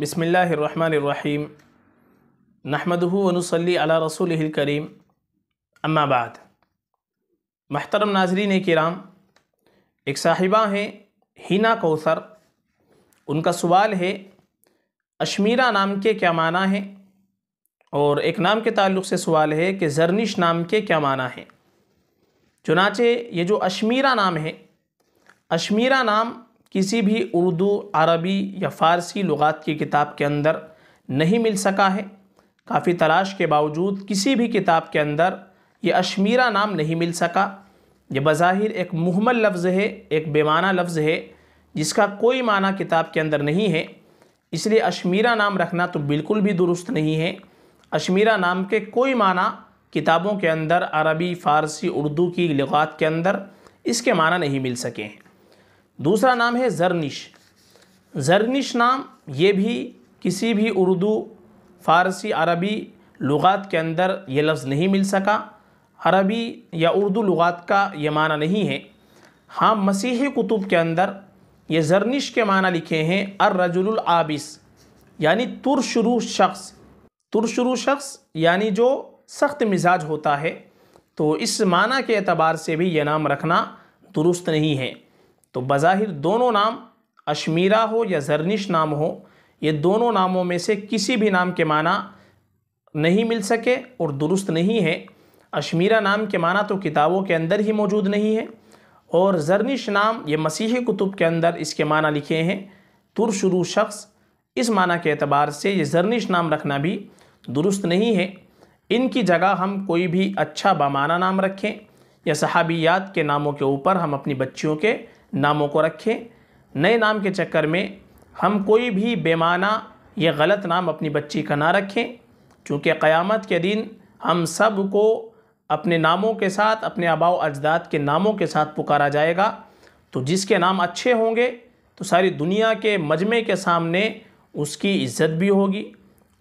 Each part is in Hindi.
बसमीम नहमदूनसली अला रसूल करीम अम्माबाद महतरम नाजरीन कराम एक साहिबा हैं हिना कौसर उनका सवाल है अश्मीरा नाम के क्या माना है और एक नाम के ताल्लुक से सवाल है कि जरनिश नाम के क्या माना है चुनाचे ये जो अश्मीरा नाम है अश्मीरा नाम किसी भी उर्दू अरबी या फ़ारसी लुगात की किताब के अंदर नहीं मिल सका है काफ़ी तलाश के बावजूद किसी भी किताब के अंदर ये अश्मीरा नाम नहीं मिल सका यह बज़ाहिर एक मुहमल लफ्ज़ है एक बेमाना लफ्ज़ है जिसका कोई माना किताब के अंदर नहीं है इसलिए अश्मीरा नाम रखना तो बिल्कुल भी दुरुस्त नहीं है अश्मीरा नाम के कोई माना किताबों के अंदर अरबी फ़ारसी उर्दू की लगात के अंदर इसके माना नहीं मिल सके हैं दूसरा नाम है जरनिश जरनिश नाम ये भी किसी भी उर्दू फ़ारसी अरबी लुगात के अंदर ये लफ्ज़ नहीं मिल सका अरबी या उर्दू लुगात का ये माना नहीं है हाँ मसीही कुतुब के अंदर ये जरनिश के माना लिखे हैं अर रजुल आबिस यानी तुरशुरू शख्स तुरशुरू शख्स यानी जो सख्त मिजाज होता है तो इस माना के अतबार से भी यह नाम रखना दुरुस्त नहीं है तो बज़ाहिर दोनों नाम अश्मीरा हो या जरनिश नाम हो ये दोनों नामों में से किसी भी नाम के माना नहीं मिल सके और दुरुस्त नहीं है अश्मीरा नाम के माना तो किताबों के अंदर ही मौजूद नहीं है और जरनिश नाम ये मसीही कुतुब के अंदर इसके माना लिखे हैं तुरशुरू शख्स इस माना के अतबार से ये जरनिश नाम रखना भी दुरुस्त नहीं है इनकी जगह हम कोई भी अच्छा बामाना नाम रखें या सहाबियात के नामों के ऊपर हम अपनी बच्चियों के नामों को रखें नए नाम के चक्कर में हम कोई भी बेमाना या गलत नाम अपनी बच्ची का ना रखें क्योंकि क़यामत के दिन हम सब को अपने नामों के साथ अपने आबाव अजदाद के नामों के साथ पुकारा जाएगा तो जिसके नाम अच्छे होंगे तो सारी दुनिया के मजमे के सामने उसकी इज़्ज़त भी होगी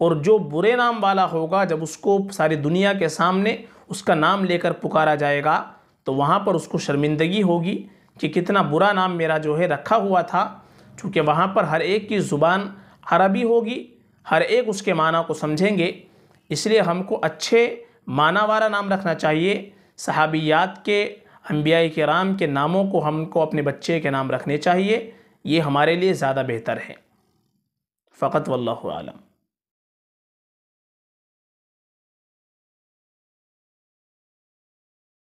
और जो बुरे नाम वाला होगा जब उसको सारी दुनिया के सामने उसका नाम लेकर पुकारा जाएगा तो वहाँ पर उसको शर्मिंदगी होगी कि कितना बुरा नाम मेरा जो है रखा हुआ था चूँकि वहाँ पर हर एक की ज़ुबान अरबी होगी हर एक उसके माना को समझेंगे इसलिए हमको अच्छे माना वाला नाम रखना चाहिए सहाबियात के अम्बिया राम के नामों को हमको अपने बच्चे के नाम रखने चाहिए ये हमारे लिए ज़्यादा बेहतर है फ़कत वल्लम